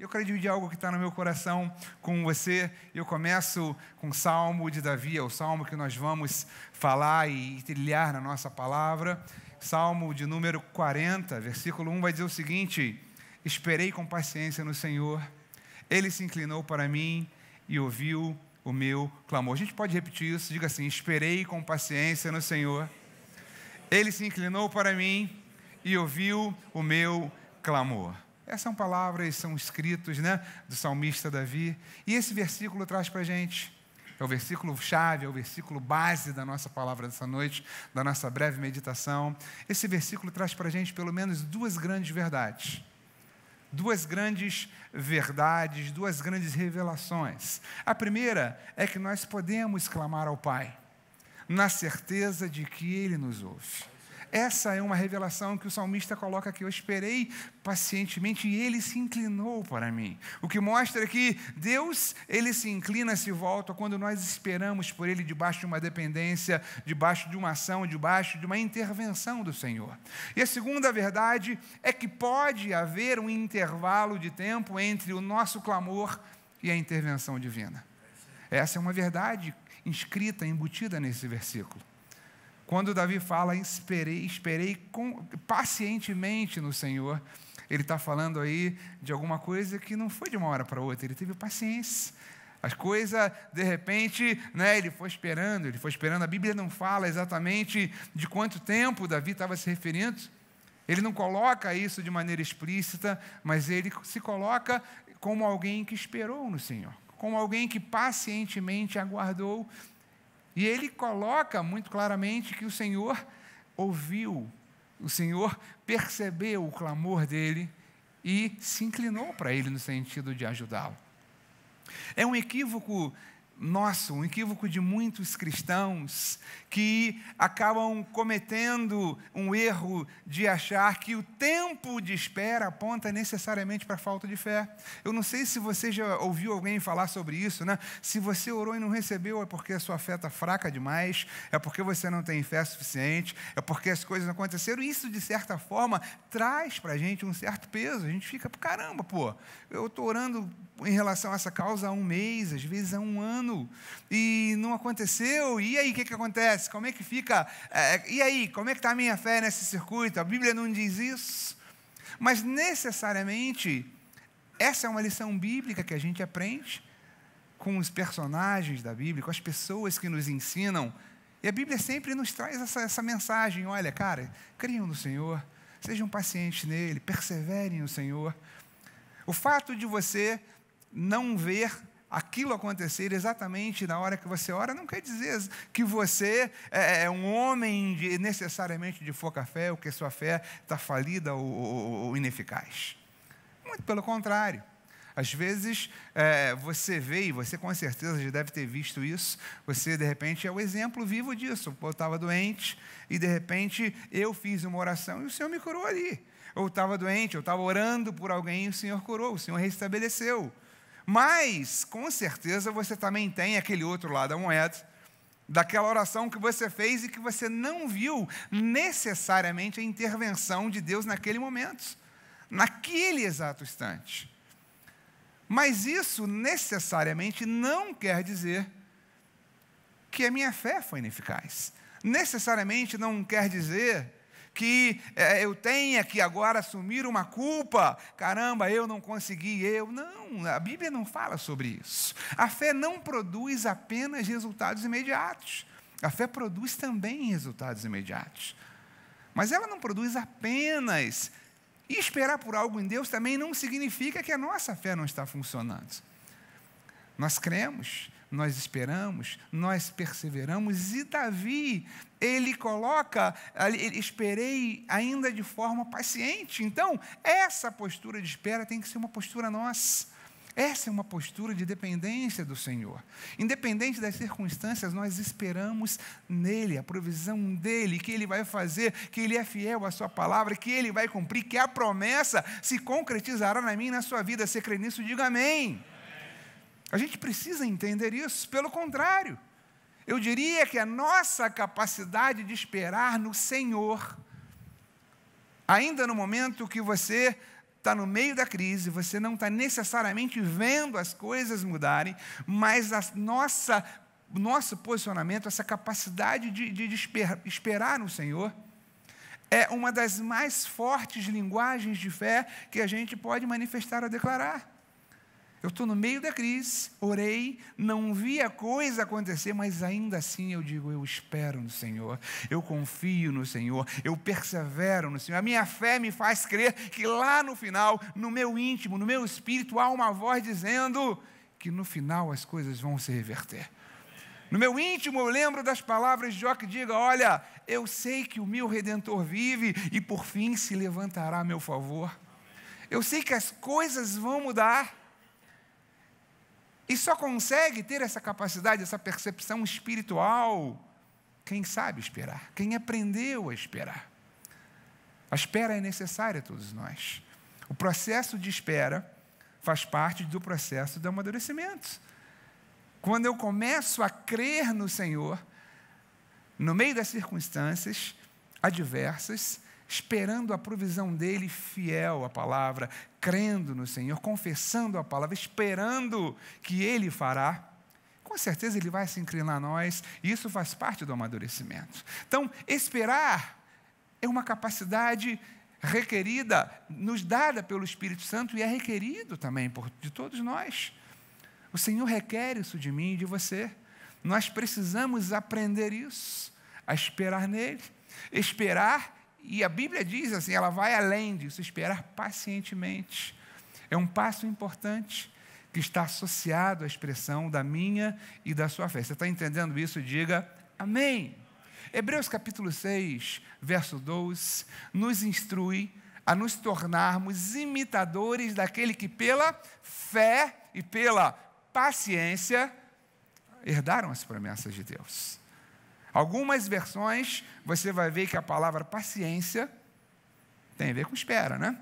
Eu quero dividir algo que está no meu coração com você. Eu começo com o Salmo de Davi, é o Salmo que nós vamos falar e trilhar na nossa palavra. Salmo de número 40, versículo 1 vai dizer o seguinte: Esperei com paciência no Senhor, ele se inclinou para mim e ouviu o meu clamor. A gente pode repetir isso, diga assim: Esperei com paciência no Senhor, ele se inclinou para mim e ouviu o meu clamor. Essas são palavras, são escritos né, do salmista Davi. E esse versículo traz para a gente. É o versículo chave, é o versículo base da nossa palavra dessa noite, da nossa breve meditação. Esse versículo traz para a gente pelo menos duas grandes verdades duas grandes verdades, duas grandes revelações. A primeira é que nós podemos clamar ao Pai, na certeza de que Ele nos ouve. Essa é uma revelação que o salmista coloca aqui. Eu esperei pacientemente e ele se inclinou para mim. O que mostra que Deus, ele se inclina, se volta quando nós esperamos por ele debaixo de uma dependência, debaixo de uma ação, debaixo de uma intervenção do Senhor. E a segunda verdade é que pode haver um intervalo de tempo entre o nosso clamor e a intervenção divina. Essa é uma verdade inscrita, embutida nesse versículo. Quando Davi fala, esperei, esperei com, pacientemente no Senhor, ele está falando aí de alguma coisa que não foi de uma hora para outra, ele teve paciência. As coisas, de repente, né, ele foi esperando, ele foi esperando. A Bíblia não fala exatamente de quanto tempo Davi estava se referindo. Ele não coloca isso de maneira explícita, mas ele se coloca como alguém que esperou no Senhor, como alguém que pacientemente aguardou e ele coloca muito claramente que o Senhor ouviu, o Senhor percebeu o clamor dele e se inclinou para ele no sentido de ajudá-lo. É um equívoco nosso, um equívoco de muitos cristãos que acabam cometendo um erro de achar que o tempo de espera aponta necessariamente para a falta de fé. Eu não sei se você já ouviu alguém falar sobre isso, né? Se você orou e não recebeu, é porque a sua fé está fraca demais, é porque você não tem fé suficiente, é porque as coisas não aconteceram. Isso, de certa forma, traz para a gente um certo peso. A gente fica, caramba, pô, eu estou orando em relação a essa causa há um mês, às vezes há um ano e não aconteceu. E aí, o que, que acontece? Como é que fica? É, e aí, como é que está a minha fé nesse circuito? A Bíblia não diz isso. Mas necessariamente, essa é uma lição bíblica que a gente aprende com os personagens da Bíblia, com as pessoas que nos ensinam. E a Bíblia sempre nos traz essa, essa mensagem: olha, cara, criam no Senhor, sejam pacientes nele, perseverem no Senhor. O fato de você não ver aquilo acontecer exatamente na hora que você ora, não quer dizer que você é, é um homem de, necessariamente de pouca fé, ou que sua fé está falida ou, ou, ou, ineficaz. Muito pelo contrário. Às vezes é, você vê, e você com certeza já deve ter visto isso, você de repente é o exemplo vivo disso. Eu estava doente e de repente eu fiz uma oração e o Senhor me curou ali. Eu estava doente, eu estava orando por alguém e o Senhor curou, o Senhor restabeleceu. Mas, com certeza, você também tem aquele outro lado da moeda, daquela oração que você fez e que você não viu necessariamente a intervenção de Deus naquele momento, naquele exato instante. Mas isso necessariamente não quer dizer que a minha fé foi ineficaz. Necessariamente não quer dizer que é, eu tenha é que agora assumir uma culpa. Caramba, eu não consegui, eu. Não, a Bíblia não fala sobre isso. A fé não produz apenas resultados imediatos. A fé produz também resultados imediatos. Mas ela não produz apenas. E esperar por algo em Deus também não significa que a nossa fé não está funcionando. Nós cremos, nós esperamos, nós perseveramos, e Davi, ele coloca, ele, esperei ainda de forma paciente. Então, essa postura de espera tem que ser uma postura nossa. Essa é uma postura de dependência do Senhor. Independente das circunstâncias, nós esperamos nele, a provisão dele, que ele vai fazer, que ele é fiel à sua palavra, que ele vai cumprir, que a promessa se concretizará na minha e na sua vida. Se crê nisso, diga amém. A gente precisa entender isso, pelo contrário. Eu diria que a nossa capacidade de esperar no Senhor, ainda no momento que você está no meio da crise, você não está necessariamente vendo as coisas mudarem, mas a nossa, nosso posicionamento, essa capacidade de, de, de esper, esperar no Senhor, é uma das mais fortes linguagens de fé que a gente pode manifestar ou declarar. Eu estou no meio da crise, orei, não vi a coisa acontecer, mas ainda assim eu digo: eu espero no Senhor, eu confio no Senhor, eu persevero no Senhor. A minha fé me faz crer que lá no final, no meu íntimo, no meu espírito, há uma voz dizendo que no final as coisas vão se reverter. No meu íntimo eu lembro das palavras de Jó que diga: Olha, eu sei que o meu redentor vive e por fim se levantará a meu favor. Eu sei que as coisas vão mudar. E só consegue ter essa capacidade, essa percepção espiritual, quem sabe esperar, quem aprendeu a esperar. A espera é necessária a todos nós. O processo de espera faz parte do processo do amadurecimento. Quando eu começo a crer no Senhor, no meio das circunstâncias adversas, esperando a provisão dele, fiel à palavra, crendo no Senhor, confessando a palavra, esperando que ele fará. Com certeza ele vai se inclinar a nós, e isso faz parte do amadurecimento. Então, esperar é uma capacidade requerida, nos dada pelo Espírito Santo e é requerido também por, de todos nós. O Senhor requer isso de mim e de você. Nós precisamos aprender isso, a esperar nele. Esperar e a Bíblia diz assim: ela vai além disso, esperar pacientemente. É um passo importante que está associado à expressão da minha e da sua fé. Você está entendendo isso? Diga amém. Hebreus capítulo 6, verso 12, nos instrui a nos tornarmos imitadores daquele que, pela fé e pela paciência, herdaram as promessas de Deus. Algumas versões você vai ver que a palavra paciência tem a ver com espera, né?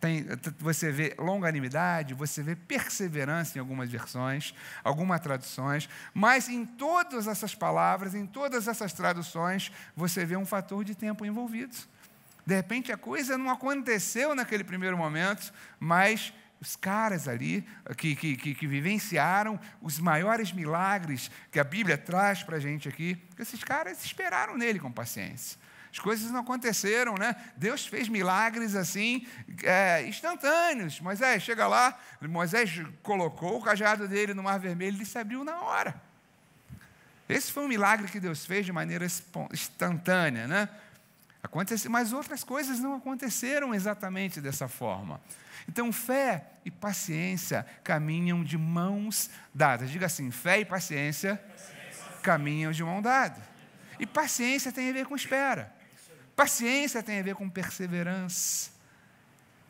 Tem, você vê longanimidade, você vê perseverança em algumas versões, algumas traduções, mas em todas essas palavras, em todas essas traduções, você vê um fator de tempo envolvido. De repente a coisa não aconteceu naquele primeiro momento, mas os caras ali eh, que, que, que, que vivenciaram os maiores milagres que a Bíblia traz para a gente aqui, esses caras esperaram nele com paciência. As coisas não aconteceram, né? Deus fez milagres assim, é, instantâneos. Moisés chega lá, Moisés colocou o cajado dele no Mar Vermelho, ele se abriu na hora. Esse foi um milagre que Deus fez de maneira instantânea, né? Acontece, mas outras coisas não aconteceram exatamente dessa forma. Então, fé e paciência caminham de mãos dadas. Diga assim: fé e paciência, paciência. caminham de mão dada. E paciência tem a ver com espera. Paciência tem a ver com perseverança.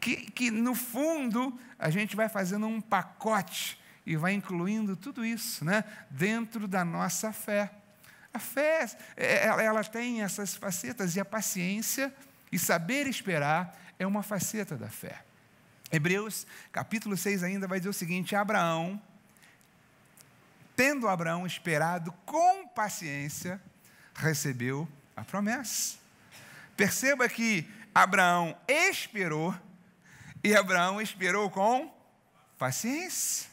Que, que no fundo a gente vai fazendo um pacote e vai incluindo tudo isso né, dentro da nossa fé. A fé, é, é, ela tem essas facetas, e a paciência e saber esperar é uma faceta da fé. Hebreus capítulo 6 ainda vai dizer o seguinte: Abraão, tendo Abraão esperado com paciência, recebeu a promessa. Perceba que Abraão esperou e Abraão esperou com paciência.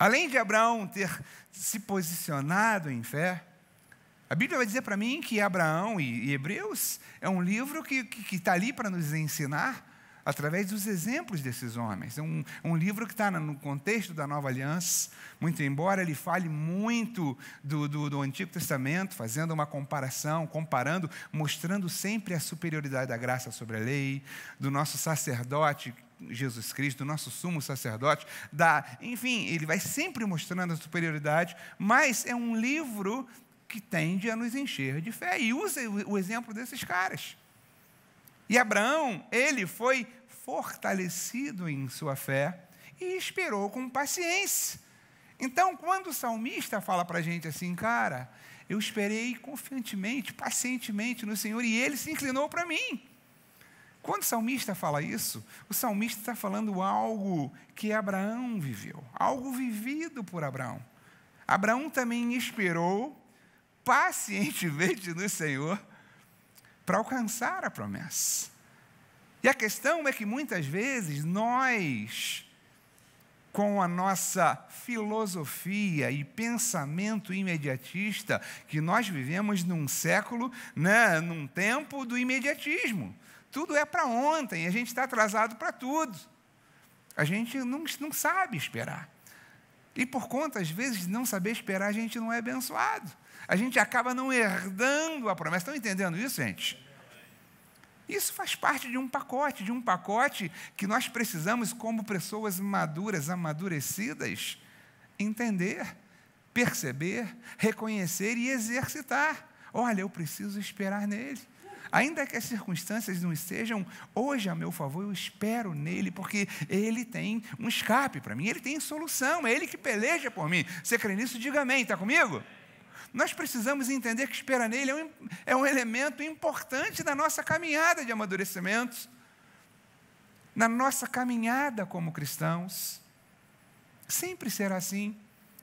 Além de Abraão ter se posicionado em fé, a Bíblia vai dizer para mim que Abraão e, Hebreus é um livro que está ali para nos ensinar através dos exemplos desses homens. É um, um livro que está no contexto da Nova Aliança, muito embora ele fale muito do, do, do, Antigo Testamento, fazendo uma comparação, comparando, mostrando sempre a superioridade da graça sobre a lei, do nosso sacerdote Jesus Cristo, nosso sumo sacerdote, da, enfim, ele vai sempre mostrando a superioridade, mas é um livro que tende a nos encher de fé e usa o exemplo desses caras. E Abraão, ele foi fortalecido em sua fé e esperou com paciência. Então, quando o salmista fala para a gente assim, cara, eu esperei confiantemente, pacientemente no Senhor e ele se inclinou para mim. Quando o salmista fala isso, o salmista está falando algo que Abraão viveu, algo vivido por Abraão. Abraão também esperou pacientemente no Senhor para alcançar a promessa. E a questão é que muitas vezes nós, com a nossa filosofia e pensamento imediatista, que nós vivemos num século, né, num tempo do imediatismo. Tudo é para ontem, a gente está atrasado para tudo. A gente não, não sabe esperar. E por conta, às vezes, de não saber esperar, a gente não é abençoado. A gente acaba não herdando a promessa. Estão entendendo isso, gente? Isso faz parte de um pacote, de um pacote que nós precisamos, como pessoas maduras, amadurecidas, entender, perceber, reconhecer e exercitar. Olha, eu preciso esperar nele. Ainda que as circunstâncias não estejam hoje a meu favor, eu espero nele, porque ele tem um escape para mim, ele tem solução, é ele que peleja por mim. Você crê nisso? Diga amém, está comigo? Nós precisamos entender que espera nele é um, é um elemento importante da nossa caminhada de amadurecimento, na nossa caminhada como cristãos. Sempre será assim.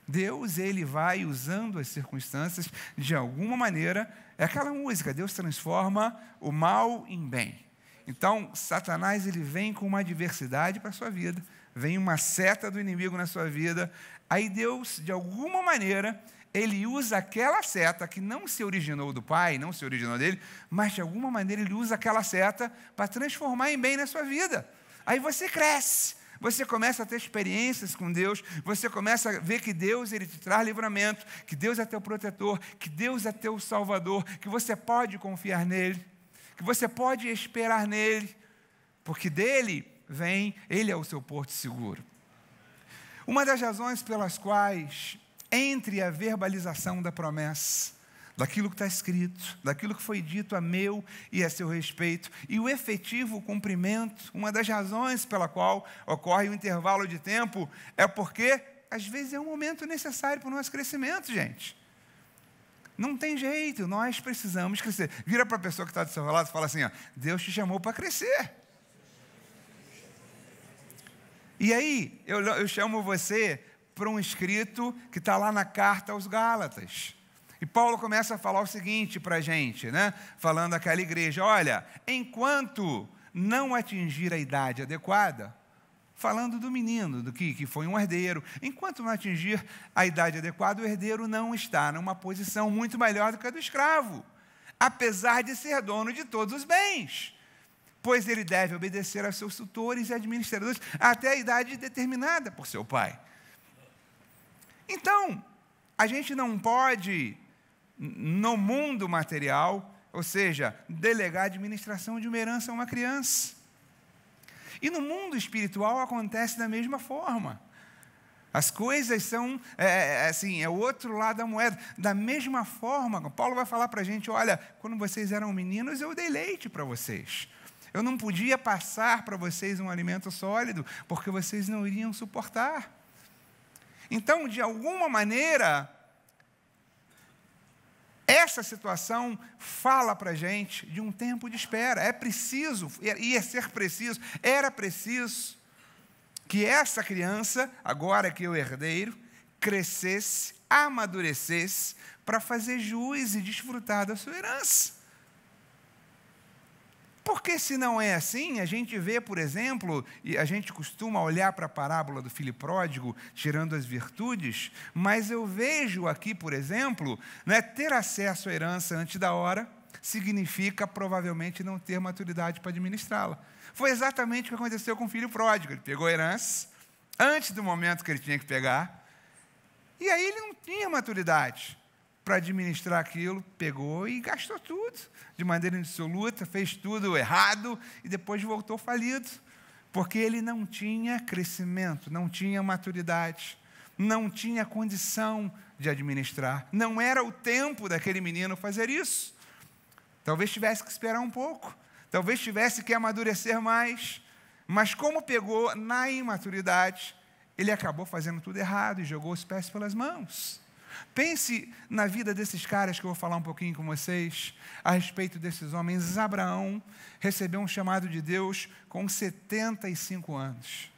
Deus, ele vai usando as circunstâncias de alguma maneira. É aquela música, Deus transforma o mal em bem. Então, Satanás ele vem com uma adversidade para a sua vida, vem uma seta do inimigo na sua vida. Aí Deus, de alguma maneira, ele usa aquela seta que não se originou do pai, não se originou dele, mas de alguma maneira ele usa aquela seta para transformar em bem na sua vida. Aí você cresce, você começa a ter experiências com Deus, você começa a ver que Deus ele te traz livramento, que Deus é teu protetor, que Deus é teu salvador, que você pode confiar nele, que você pode esperar nele, porque dele vem, ele é o seu porto seguro. Uma das razões pelas quais entre a verbalização da promessa daquilo que está escrito, daquilo que foi dito a meu e a seu respeito, e o efetivo cumprimento, uma das razões pela qual ocorre o um intervalo de tempo, é porque às vezes é um momento necessário para o nosso crescimento, gente. Não tem jeito, nós precisamos crescer. Vira para a pessoa que está do seu lado e fala assim: ó, Deus te chamou para crescer. E aí, eu, eu chamo você para um escrito que está lá na carta aos Gálatas. E Paulo começa a falar o seguinte para a gente, né? falando àquela igreja: olha, enquanto não atingir a idade adequada, falando do menino, do que, que foi um herdeiro, enquanto não atingir a idade adequada, o herdeiro não está numa posição muito melhor do que a do escravo, apesar de ser dono de todos os bens. Pois ele deve obedecer a seus tutores e administradores até a idade determinada por seu pai. Então, a gente não pode no mundo material, ou seja, delegar a administração de uma herança a uma criança. E no mundo espiritual acontece da mesma forma. As coisas são, é, é, é assim, é o outro lado da moeda. Da mesma forma, Paulo vai falar para a gente: olha, quando vocês eram meninos, eu dei leite para vocês. Eu não podia passar para vocês um alimento sólido, porque vocês não iriam suportar. Então, de alguma maneira, essa situação fala para gente de um tempo de espera. É preciso, ia é, é ser preciso, era preciso que essa criança, agora que eu herdeiro, crescesse, amadurecesse para fazer juiz e desfrutar da sua herança. Porque se não é assim, a gente vê, por exemplo, e a gente costuma olhar para a parábola do filho pródigo, tirando as virtudes, mas eu vejo aqui, por exemplo, né, ter acesso à herança antes da hora significa provavelmente não ter maturidade para administrá-la. Foi exatamente o que aconteceu com o filho pródigo. Ele pegou a herança antes do momento que ele tinha que pegar, e aí ele não tinha maturidade para administrar aquilo, pegou e gastou tudo de maneira indissoluta, fez tudo errado e depois voltou falido, porque ele não tinha crescimento, não tinha maturidade, não tinha condição de administrar, não era o tempo daquele menino fazer isso. Talvez tivesse que esperar um pouco, talvez tivesse que amadurecer mais, mas como pegou na imaturidade, ele acabou fazendo tudo errado e jogou os pés pelas mãos. Pense na vida desses caras que eu vou falar um pouquinho com vocês a respeito desses homens. Abraão recebeu um chamado de Deus com 75 anos.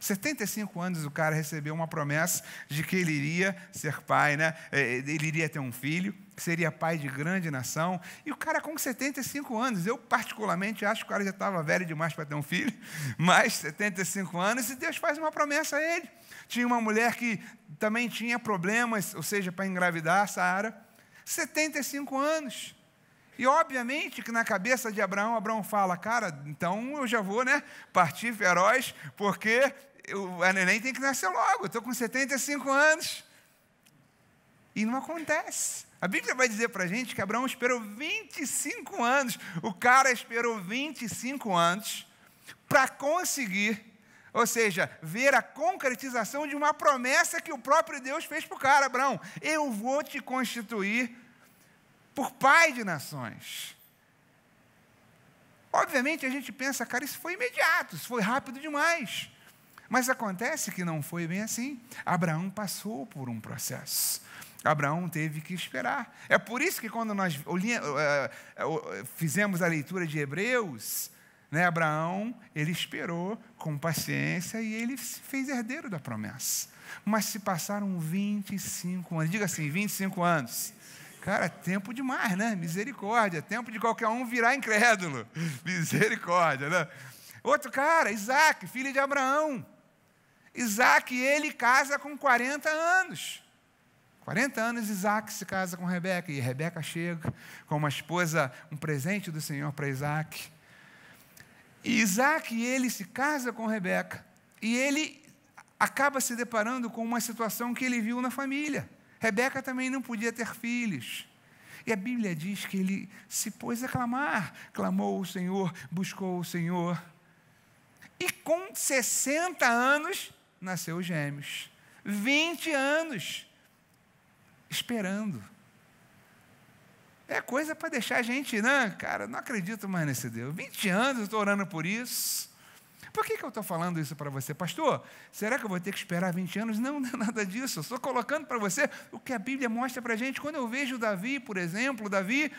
75 anos o cara recebeu uma promessa de que ele iria ser pai, né? É, é, ele iria ter um filho, que seria pai de grande nação. E o cara com 75 anos, eu particularmente acho que o cara já estava velho demais para ter um filho, mas 75 anos, e Deus faz uma promessa a ele. Tinha uma mulher que também tinha problemas, ou seja, para engravidar, Sara, 75 anos. E obviamente que na cabeça de Abraão, Abraão fala, cara, então eu já vou, né, partir feroz, porque eu, a neném tem que nascer logo, estou com 75 anos. E não acontece. A Bíblia vai dizer para a gente que Abraão esperou 25 anos. O cara esperou 25 anos para conseguir, ou seja, ver a concretização de uma promessa que o próprio Deus fez para o cara: Abraão, eu vou te constituir por pai de nações. Obviamente a gente pensa, cara, isso foi imediato, isso foi rápido demais. Mas acontece que não foi bem assim. Abraão passou por um processo. Abraão teve que esperar. É por isso que, quando nós é, é, fizemos a leitura de Hebreus, né, Abraão, ele esperou com paciência e ele se fez herdeiro da promessa. Mas se passaram 25 anos, diga assim, 25 anos. Cara, é tempo demais, né? Misericórdia, tempo de qualquer um virar incrédulo. Misericórdia, né? Outro cara, Isaac, filho de Abraão. Isaac, ele casa com 40 anos. 40 anos, Isaac se casa com Rebeca, e Rebeca chega com uma esposa, um presente do Senhor para Isaac. E Isaac, ele se casa com Rebeca, e ele acaba se deparando com uma situação que ele viu na família. Rebeca também não podia ter filhos. E a Bíblia diz que ele se pôs a clamar, clamou o Senhor, buscou o Senhor. E com 60 anos, nasceu os gêmeos. 20 anos esperando. É coisa para deixar a gente, não, né? cara, não acredito mais nesse Deus. 20 anos eu estou orando por isso. Por que, que eu estou falando isso para você, pastor? Será que eu vou ter que esperar 20 anos? Não, não é nada disso. Eu estou colocando para você o que a Bíblia mostra para a gente. Quando eu vejo Davi, por exemplo, Davi,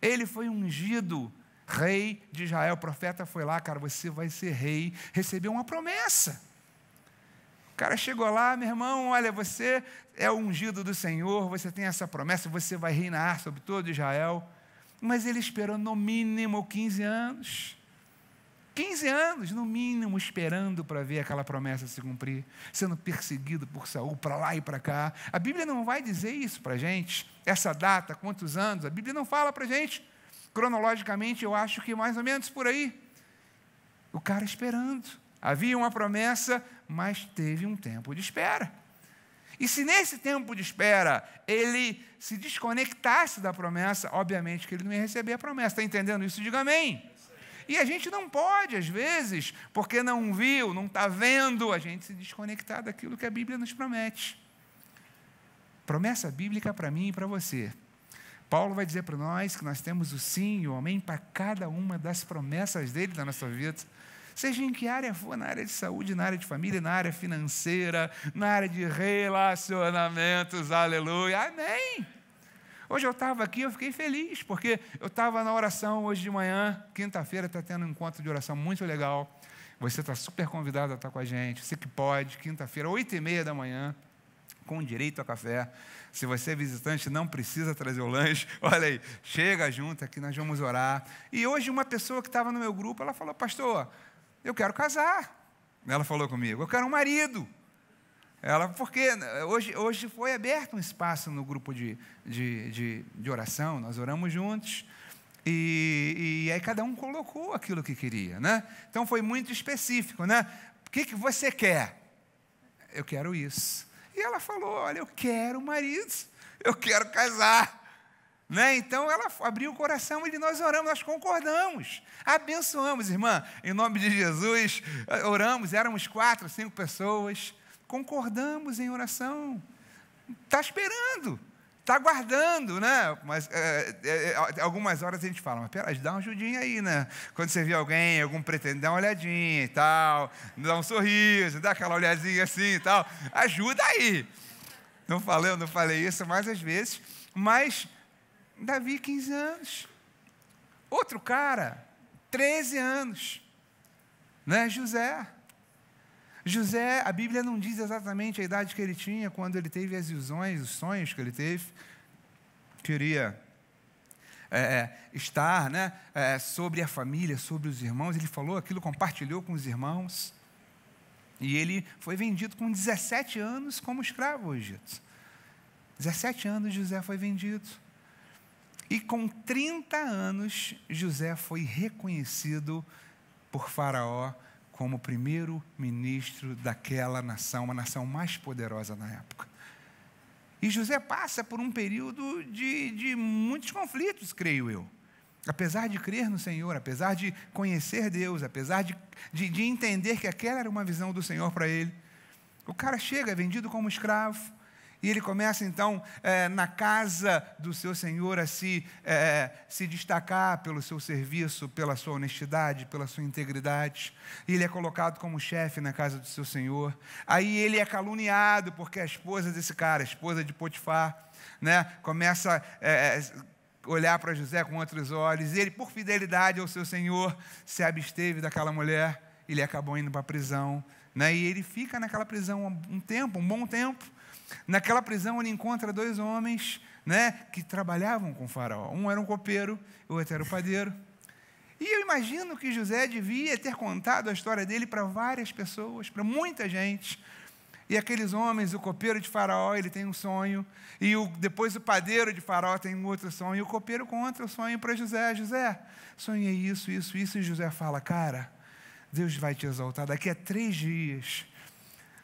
ele foi ungido rei de Israel. O profeta foi lá, cara, você vai ser rei. Recebeu uma promessa. O cara chegou lá, meu irmão, olha, você é o ungido do Senhor, você tem essa promessa, você vai reinar sobre todo Israel. Mas ele esperou no mínimo 15 anos. 15 anos, no mínimo, esperando para ver aquela promessa se cumprir, sendo perseguido por Saul para lá e para cá. A Bíblia não vai dizer isso para a gente, essa data, quantos anos, a Bíblia não fala para a gente. Cronologicamente, eu acho que mais ou menos por aí. O cara esperando. Havia uma promessa, mas teve um tempo de espera. E se nesse tempo de espera ele se desconectasse da promessa, obviamente que ele não ia receber a promessa. Está entendendo isso? Diga amém. E a gente não pode, às vezes, porque não viu, não está vendo, a gente se desconectar daquilo que a Bíblia nos promete. Promessa bíblica para mim e para você. Paulo vai dizer para nós que nós temos o sim e o amém para cada uma das promessas dele na nossa vida. Seja em que área for, na área de saúde, na área de família, na área financeira, na área de relacionamentos, aleluia, amém. Hoje eu estava aqui, eu fiquei feliz, porque eu estava na oração hoje de manhã, quinta-feira está tendo um encontro de oração muito legal. Você está super convidado a estar tá com a gente, você que pode, quinta-feira, oito e meia da manhã com direito a café. Se você é visitante, não precisa trazer o lanche. Olha aí, chega junto aqui, nós vamos orar. E hoje uma pessoa que estava no meu grupo, ela falou, pastor, eu quero casar. Ela falou comigo: Eu quero um marido. Ela, porque hoje, hoje foi aberto um espaço no grupo de, de, de, de oração, nós oramos juntos. E, e, aí cada um colocou aquilo que queria, né? Então foi muito específico, né? O que, que você quer? Eu quero isso. E ela falou: Olha, eu quero marido, eu quero casar. Né? Então ela abriu o coração e nós oramos, nós concordamos, abençoamos, irmã, em nome de Jesus, eh, oramos, éramos quatro, cinco pessoas, concordamos em oração, está esperando, está aguardando, né? Mas é, é, algumas horas a gente fala, mas pera, dá uma ajudinha aí, né? Quando você vê alguém, algum pretendente, dá uma olhadinha e tal, dá um sorriso, dá aquela olhadinha assim e tal, ajuda aí. Não falei, eu não falei isso mais às vezes, mas Davi, 15 anos. Outro cara, 13 anos. Né? José. José, a Bíblia não diz exatamente a idade que ele tinha quando ele teve as ilusões, os sonhos que ele teve. Queria é, é estar né, é, sobre a família, sobre os irmãos. Ele falou aquilo, compartilhou com os irmãos. E ele foi vendido com 17 anos como escravo ao Egito. 17 anos José foi vendido. E com 30 anos, José foi reconhecido por Faraó como primeiro ministro daquela nação, uma nação mais poderosa na época. E José passa por um período de, de muitos conflitos, creio eu. Apesar de crer no Senhor, apesar de conhecer Deus, apesar de, de, de entender que aquela era uma visão do Senhor para ele, o cara chega vendido como escravo, e ele começa então, é, na casa do seu Senhor, a se, é, se destacar pelo seu serviço, pela sua honestidade, pela sua integridade. E ele é colocado como chefe na casa do seu Senhor. Aí ele é caluniado, porque a esposa desse cara, a esposa de Potifar, né, começa. É, olhar para José com outros olhos, e ele, por fidelidade ao seu Senhor, se absteve daquela mulher, ele acabou indo para a prisão, né? e ele fica naquela prisão um tempo, um bom tempo, Naquela prisão ele encontra dois homens né, que trabalhavam com faraó. Um era um copeiro, o outro era o padeiro. E eu imagino que José devia ter contado a história dele para várias pessoas, para muita gente. E aqueles homens, o copeiro de Faraó, ele tem um sonho, e o, depois o padeiro de Faraó tem outro sonho, e o copeiro conta o sonho para José: José, sonhei isso, isso, isso. E José fala: Cara, Deus vai te exaltar. Daqui a três dias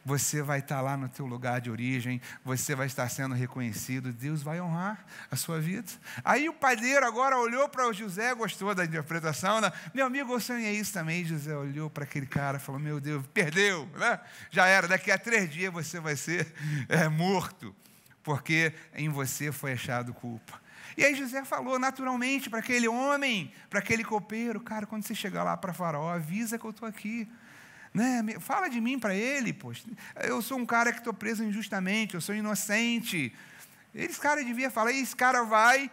você vai estar lá no teu lugar de origem, você vai estar sendo reconhecido, Deus vai honrar a sua vida. Aí o padeiro agora olhou para o José, gostou da interpretação, né? meu amigo, eu sonhei isso também. José olhou para aquele cara, falou, meu Deus, perdeu, né? já era, daqui a três dias você vai ser é, morto, porque em você foi achado culpa. E aí José falou naturalmente para aquele homem, para aquele copeiro, cara, quando você chegar lá para Faraó, avisa que eu estou aqui. Né? Fala de mim para ele, poxa. Eu sou um cara que estou preso injustamente, eu sou inocente. Esse cara devia falar, esse cara vai,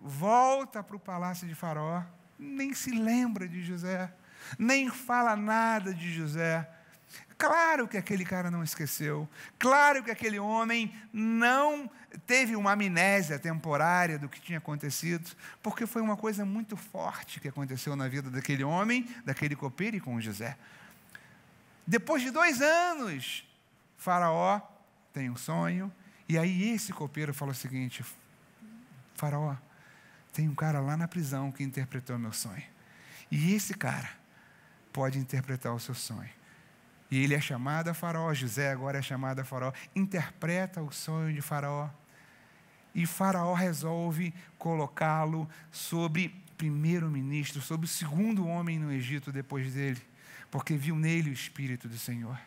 volta para o palácio de Faró, nem se lembra de José, nem fala nada de José. Claro que aquele cara não esqueceu, claro que aquele homem não teve uma amnésia temporária do que tinha acontecido, porque foi uma coisa muito forte que aconteceu na vida daquele homem, daquele copeiro e com José. Depois de dois anos, Faraó tem um sonho, e aí esse copeiro falou o seguinte: Faraó, tem um cara lá na prisão que interpretou meu sonho. E esse cara pode interpretar o seu sonho. E ele é chamado a Faraó, José agora é chamado a Faraó, interpreta o sonho de Faraó. E Faraó resolve colocá-lo sobre primeiro-ministro, sobre o segundo homem no Egito depois dele porque viu nele o Espírito do Senhor.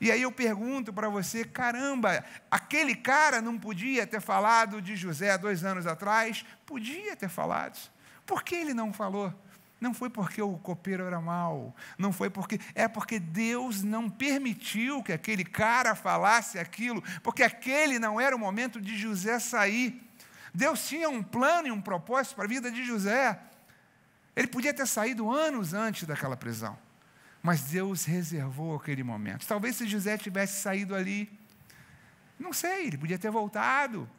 E aí eu pergunto para você: caramba, aquele cara não podia ter falado de José dois anos atrás? Podia ter falado. Por que ele não falou? Não foi porque o copeiro era mau, não foi porque. É porque Deus não permitiu que aquele cara falasse aquilo, porque aquele não era o momento de José sair. Deus tinha um plano e um propósito para a vida de José. Ele podia ter saído anos antes daquela prisão. Mas Deus reservou aquele momento. Talvez se José tivesse saído ali, não sei, ele podia ter voltado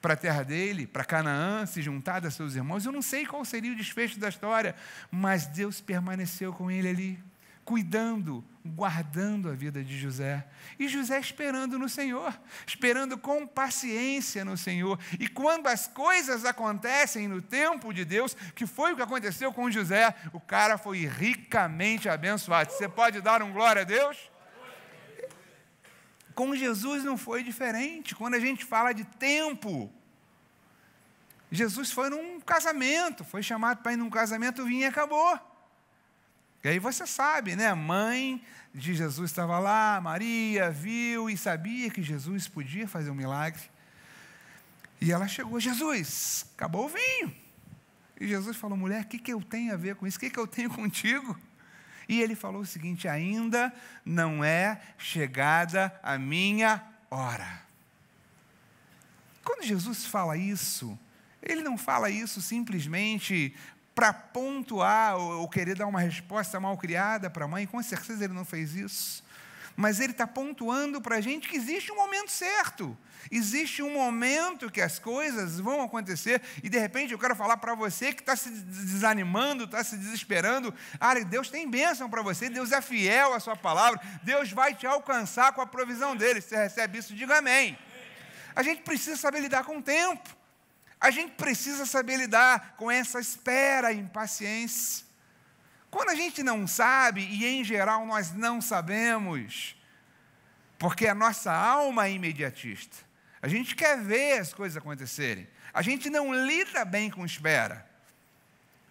para a terra dele, para Canaã, se juntado a seus irmãos. Eu não sei qual seria o desfecho da história, mas Deus permaneceu com ele ali cuidando, guardando a vida de José. E José esperando no Senhor, esperando com paciência no Senhor. E quando as coisas acontecem no tempo de Deus, que foi o que aconteceu com José, o cara foi ricamente abençoado. Você pode dar um glória a Deus? Com Jesus não foi diferente. Quando a gente fala de tempo, Jesus foi num casamento, foi chamado para ir num casamento, vinha e acabou. E aí você sabe, né? A mãe de Jesus estava lá, Maria viu e sabia que Jesus podia fazer um milagre. E ela chegou, Jesus, acabou o vinho. E Jesus falou, mulher, o que, que eu tenho a ver com isso? O que, que eu tenho contigo? E ele falou o seguinte: ainda não é chegada a minha hora. Quando Jesus fala isso, ele não fala isso simplesmente para pontuar ou, querer dar uma resposta mal criada para a mãe, com certeza ele não fez isso. Mas ele está pontuando para a gente que existe um momento certo, existe um momento que as coisas vão acontecer, e de repente eu quero falar para você que está se desanimando, está se desesperando: ah, Deus tem bênção para você, Deus é fiel à Sua palavra, Deus vai te alcançar com a provisão dele. Se você recebe isso, diga amém. A gente precisa saber lidar com o tempo. A gente precisa saber lidar com essa espera e impaciência. Quando a gente não sabe, e em geral nós não sabemos, porque a nossa alma é imediatista. A gente quer ver as coisas acontecerem. A gente não lida bem com espera.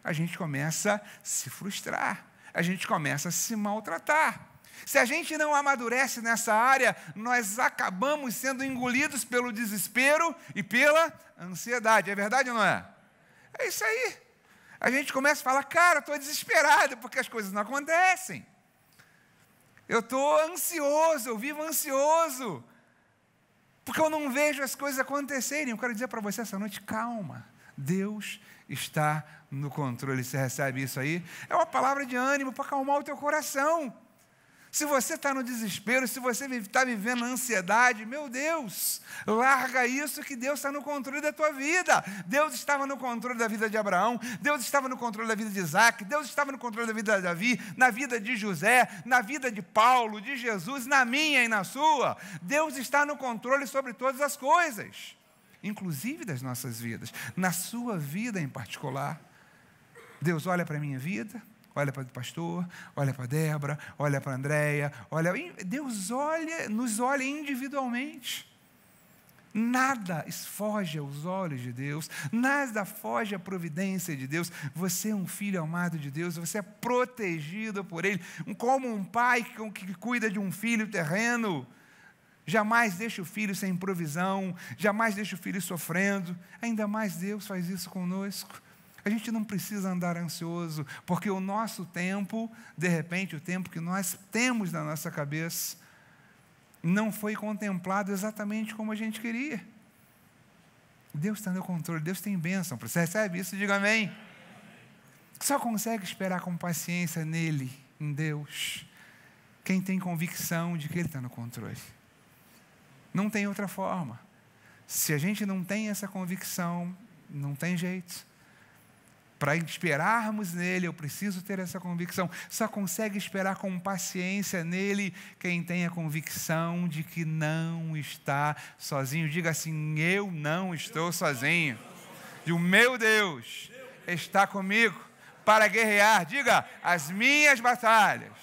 A gente começa a se frustrar. A gente começa a se maltratar. Se a gente não amadurece nessa área, nós acabamos sendo engolidos pelo desespero e pela ansiedade. É verdade ou não é? É isso aí. A gente começa a falar, cara, estou desesperado porque as coisas não acontecem. Eu estou ansioso, eu vivo ansioso, porque eu não vejo as coisas acontecerem. Eu quero dizer para você essa noite, calma. Deus está no controle. Você recebe isso aí? É uma palavra de ânimo para acalmar o teu coração. Se você está no desespero, se você está vivendo ansiedade, meu Deus, larga isso que Deus está no controle da tua vida. Deus estava no controle da vida de Abraão, Deus estava no controle da vida de Isaac, Deus estava no controle da vida de Davi, na vida de José, na vida de Paulo, de Jesus, na minha e na sua. Deus está no controle sobre todas as coisas, inclusive das nossas vidas, na sua vida em particular. Deus olha para a minha vida, olha para o pastor, olha para Débora, olha para Andréia, olha. Deus olha, nos olha individualmente. Nada esfoge aos olhos de Deus, nada foge à providência de Deus. Você é um filho amado de Deus, você é protegido por Ele, como um pai que cuida de um filho terreno. Jamais deixa o filho sem provisão, jamais deixa o filho sofrendo. Ainda mais Deus faz isso conosco. A gente não precisa andar ansioso, porque o nosso tempo, de repente, o tempo que nós temos na nossa cabeça, não foi contemplado exatamente como a gente queria. Deus está no controle, Deus tem bênção. Você recebe isso? Diga amém. Só consegue esperar com paciência nele, em Deus, quem tem convicção de que Ele está no controle. Não tem outra forma. Se a gente não tem essa convicção, não tem jeito. Para esperarmos nele, eu preciso ter essa convicção. Só consegue esperar com paciência nele quem tem a convicção de que não está sozinho. Diga assim: Eu não estou sozinho. E o meu Deus está comigo para guerrear. Diga as minhas batalhas.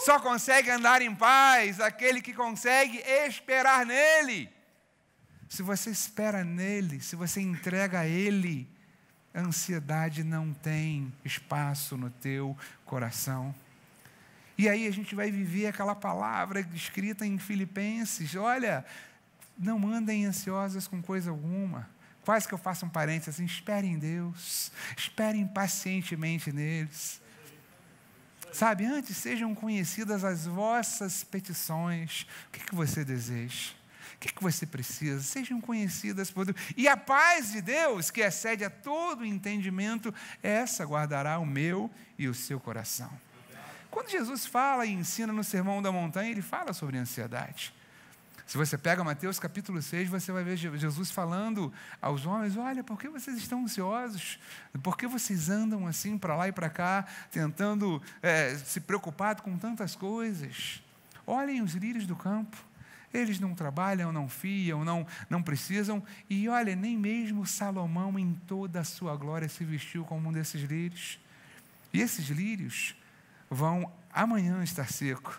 Só consegue andar em paz aquele que consegue esperar nele. Se você espera nele, se você entrega a ele, a ansiedade não tem espaço no teu coração. E aí a gente vai viver aquela palavra escrita em Filipenses: olha, não andem ansiosas com coisa alguma. Quase que eu faça um parênteses assim: espere em Deus, esperem pacientemente neles. Sabe, antes sejam conhecidas as vossas petições. O que, é que você deseja? que, que você precisa? Sejam conhecidas por Deus. E a paz de Deus, que excede a todo entendimento, essa guardará o meu e o seu coração. Quando Jesus fala e ensina no Sermão da Montanha, ele fala sobre ansiedade. Se você pega Mateus capítulo 6, você vai ver Jesus falando aos homens: Olha, por que vocês estão ansiosos? Por que vocês andam assim para lá e para cá, tentando é, se preocupar com tantas coisas? Olhem os lírios do campo. Eles não trabalham, não fiam, não, não precisam. E olha, nem mesmo Salomão, em toda a sua glória, se vestiu como um desses lírios. E esses lírios vão amanhã estar seco.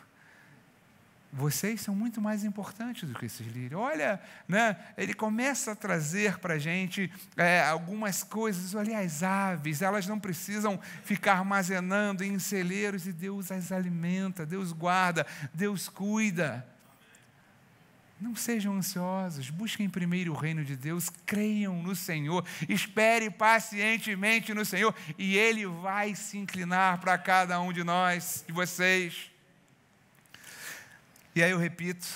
Vocês são muito mais importantes do que esses lírios. Olha, né, ele começa a trazer para a gente é, algumas coisas. Olha, as aves, elas não precisam ficar armazenando em celeiros e Deus as alimenta, Deus guarda, Deus cuida. Não sejam ansiosos, busquem primeiro o reino de Deus, creiam no Senhor, espere pacientemente no Senhor e Ele vai se inclinar para cada um de nós, de vocês. E aí eu repito,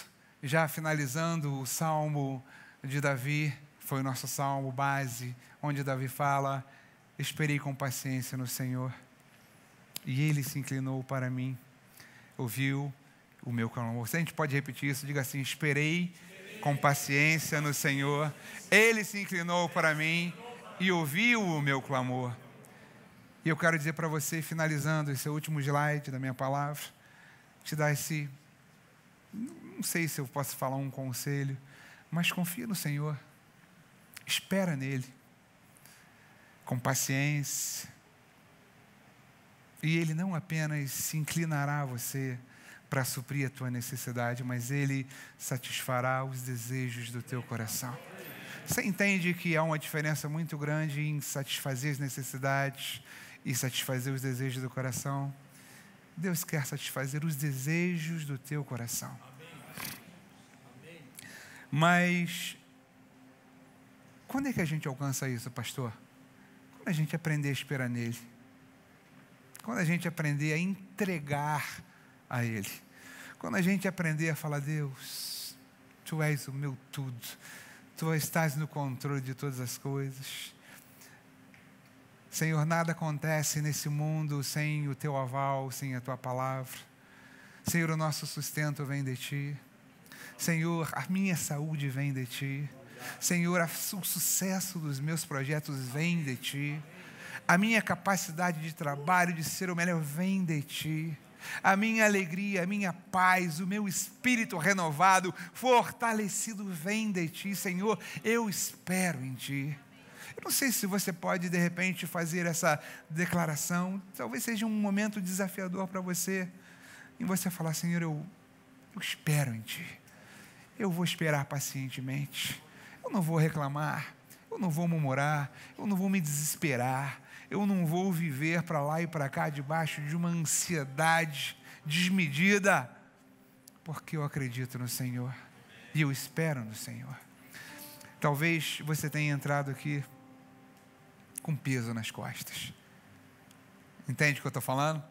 já finalizando o salmo de Davi, foi o nosso salmo base, onde Davi fala: Esperei com paciência no Senhor e Ele se inclinou para mim, ouviu o meu clamor. Se a gente pode repetir isso, diga assim: esperei com paciência no Senhor, ele se inclinou para mim e ouviu o meu clamor. E eu quero dizer para você, finalizando esse último slide da minha palavra, te dar esse. Não sei se eu posso falar um conselho, mas confia no Senhor, espera nele, com paciência, e ele não apenas se inclinará a você, para suprir a tua necessidade, mas Ele satisfará os desejos do teu coração. Você entende que há uma diferença muito grande em satisfazer as necessidades e satisfazer os desejos do coração? Deus quer satisfazer os desejos do teu coração. Mas quando é que a gente alcança isso, pastor? Quando a gente aprender a esperar nele. Quando a gente aprender a entregar a Ele. Quando a gente aprender a falar, Deus, Tu és o meu tudo, Tu estás no controle de todas as coisas. Senhor, nada acontece nesse mundo sem o Teu aval, sem a Tua palavra. Senhor, o nosso sustento vem de Ti. Senhor, a minha saúde vem de Ti. Senhor, o sucesso dos meus projetos vem de Ti. A minha capacidade de trabalho, de ser o melhor, vem de Ti a minha alegria, a minha paz, o meu espírito renovado, fortalecido vem de ti, Senhor. Eu espero em ti. Eu não sei se você pode de repente fazer essa declaração. Talvez seja um momento desafiador para você. E você falar, Senhor, eu, eu espero em Ti. Eu vou esperar pacientemente. Eu não vou reclamar. Eu não vou murmurar. Eu não vou me desesperar eu não vou viver para lá e para cá debaixo de uma ansiedade desmedida, porque eu acredito no Senhor e eu espero no Senhor. Talvez você tenha entrado aqui com peso nas costas. Entende o que eu estou falando?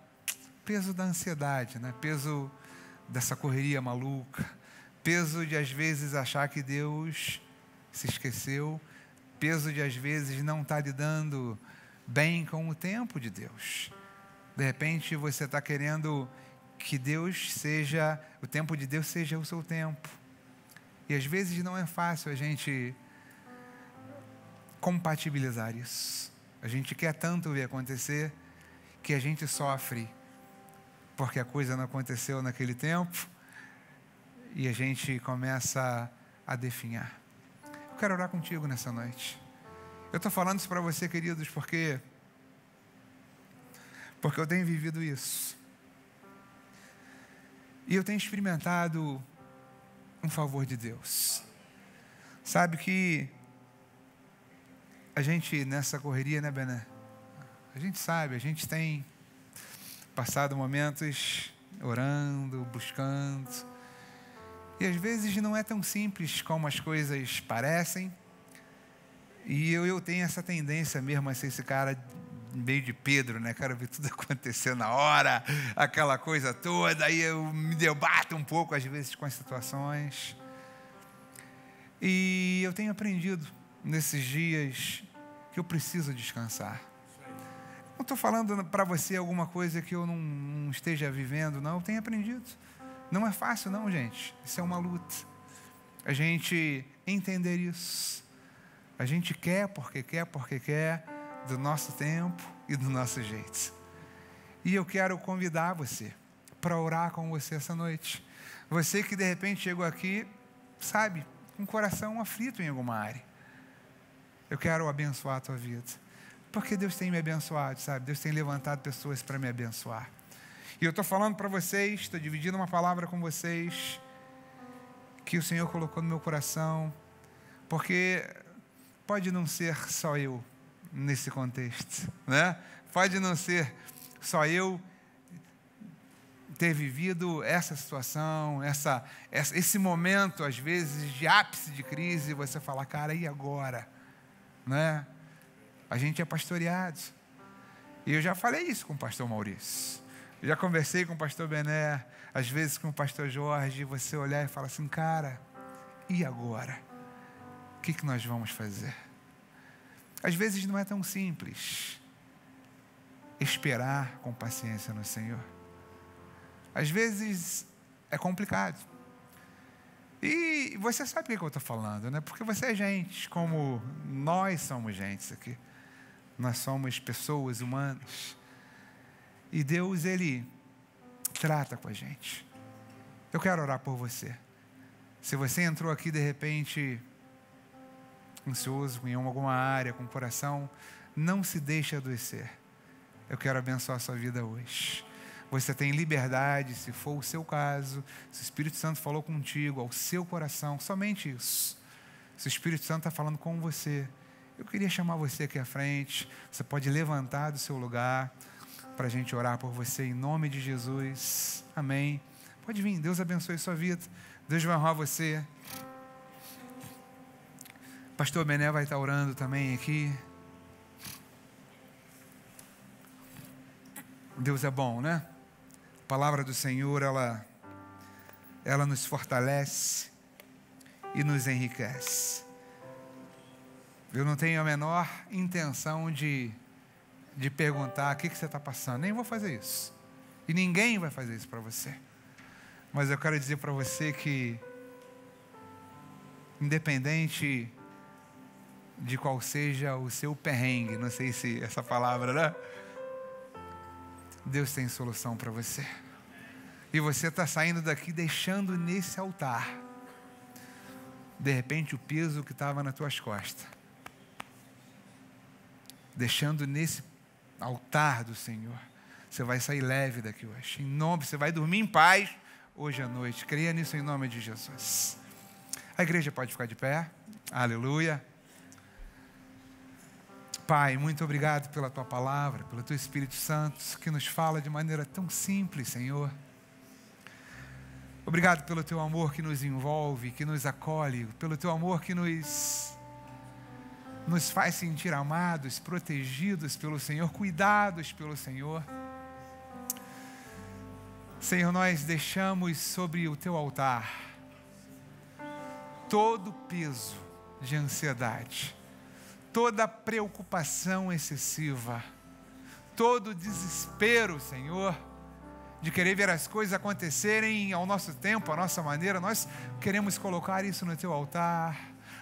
Peso da ansiedade, né? peso dessa correria maluca, peso de às vezes achar que Deus se esqueceu, peso de às vezes não estar tá lhe dando bem com o tempo de Deus. De repente você está querendo que Deus seja, o tempo de Deus seja o seu tempo. E às vezes não é fácil a gente compatibilizar isso. A gente quer tanto ver acontecer que a gente sofre porque a coisa não aconteceu naquele tempo e a gente começa a definhar. Eu quero orar contigo nessa noite. Eu estou falando isso para você, queridos, porque porque eu tenho vivido isso. E eu tenho experimentado um favor de Deus. Sabe que a gente nessa correria, né, Bené? A gente sabe, a gente tem passado momentos orando, buscando. E às vezes não é tão simples como as coisas parecem e eu, eu tenho essa tendência mesmo a ser esse cara meio de Pedro, né? Quero ver tudo acontecer na hora, aquela coisa toda. Aí eu me debato um pouco, às vezes, com as situações. E eu tenho aprendido nesses dias que eu preciso descansar. Não estou falando para você alguma coisa que eu não, não esteja vivendo, não. Eu tenho aprendido. Não é fácil, não, gente. Isso é uma luta. A gente entender isso a gente quer porque quer, porque quer, do nosso tempo e do nosso jeito. E eu quero convidar você para orar com você essa noite. Você que de repente chegou aqui, sabe, com o coração aflito em alguma área. Eu quero abençoar a tua vida. Porque Deus tem me abençoado, sabe? Deus tem levantado pessoas para me abençoar. E eu estou falando para vocês, estou dividindo uma palavra com vocês, que o Senhor colocou no meu coração, porque Pode não ser só eu nesse contexto, né? Pode não ser só eu ter vivido essa situação, essa, esse momento, às vezes, de ápice de crise, você fala, cara, e agora? Né? A gente é pastoreado. E eu já falei isso com o pastor Maurício. Eu já conversei com o pastor Bené, às vezes com o pastor Jorge, você olhar e falar assim, cara, e agora? que, que nós vamos fazer? Às vezes não é tão simples esperar com paciência no Senhor. Às vezes é complicado. E você sabe o que eu estou falando, né? Porque você é gente, como nós somos gente aqui. Nós somos pessoas humanas. E Deus, Ele trata com a gente. Eu quero orar por você. Se você entrou aqui de repente ansioso em alguma área, com o coração, não se deixe adoecer. Eu quero abençoar a sua vida hoje. Você tem liberdade, se for o seu caso, se o Espírito Santo falou contigo, ao seu coração, somente isso. Se o Espírito Santo está falando com você, eu queria chamar você aqui à frente. Você pode levantar do seu lugar para a gente orar por você em nome de Jesus. Amém. Pode vir, Deus abençoe a sua vida. Deus vai honrar você. Pastor Bené vai estar orando também aqui. Deus é bom, né? A palavra do Senhor, ela, ela nos fortalece e nos enriquece. Eu não tenho a menor intenção de, de perguntar o que, que você está passando, nem vou fazer isso. E ninguém vai fazer isso para você. Mas eu quero dizer para você que, independente de qual seja o seu perrengue, não sei se essa palavra, né? Deus tem solução para você. E você está saindo daqui deixando nesse altar, de repente, o peso que estava nas tuas costas, deixando nesse altar do Senhor. Você vai sair leve daqui hoje. Em nome, você vai dormir em paz hoje à noite. Creia nisso em nome de Jesus. A igreja pode ficar de pé. Aleluia. Pai, muito obrigado pela tua palavra, pelo teu Espírito Santo que nos fala de maneira tão simples, Senhor. Obrigado pelo teu amor que nos envolve, que nos acolhe, pelo teu amor que nos nos faz sentir amados, protegidos pelo Senhor, cuidados pelo Senhor. Senhor, nós deixamos sobre o teu altar todo o peso de ansiedade toda preocupação excessiva, todo desespero, Senhor, de querer ver as coisas acontecerem ao nosso tempo, à nossa maneira, nós queremos colocar isso no teu altar.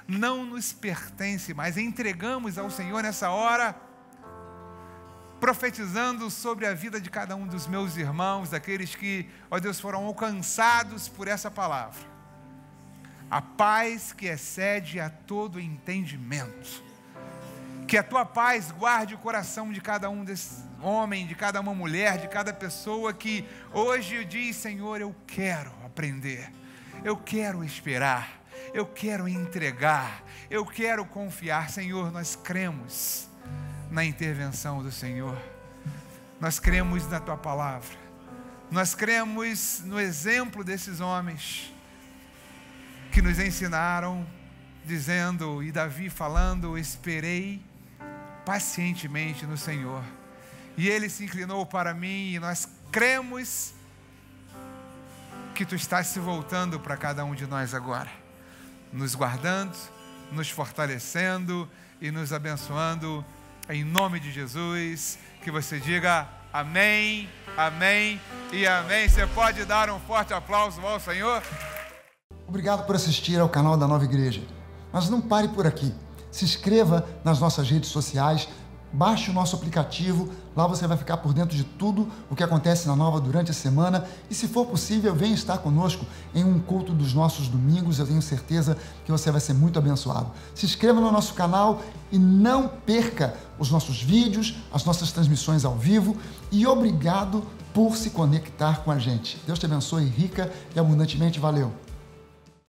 Não nos pertence, mas entregamos ao Senhor nessa hora profetizando sobre a vida de cada um dos meus irmãos, daqueles que, ó Deus, foram alcançados por essa palavra. A paz que excede a todo entendimento. Que a tua paz guarde o coração de cada um desses homem, de cada uma mulher, de cada pessoa que hoje diz, Senhor, eu quero aprender. Eu quero esperar. Eu quero entregar. Eu quero confiar, Senhor, nós cremos na intervenção do Senhor. Nós cremos na tua palavra. Nós cremos no exemplo desses homens que nos ensinaram dizendo, e Davi falando: Esperei pacientemente no Senhor. E ele se inclinou para mim e nós cremos que tu estás se voltando para cada um de nós agora, nos guardando, nos fortalecendo e nos abençoando em nome de Jesus. Que você diga amém, amém e amém. Você pode dar um forte aplauso ao Senhor? Obrigado por assistir ao canal da Nova Igreja. Mas não pare por aqui se inscreva nas nossas redes sociais, baixe o nosso aplicativo, lá você vai ficar por dentro de tudo o que acontece na Nova durante a semana e se for possível, venha estar conosco em um culto dos nossos domingos, eu tenho certeza que você vai ser muito abençoado. Se inscreva no nosso canal e não perca os nossos vídeos, as nossas transmissões ao vivo e obrigado por se conectar com a gente. Deus te abençoe rica e abundantemente. Valeu!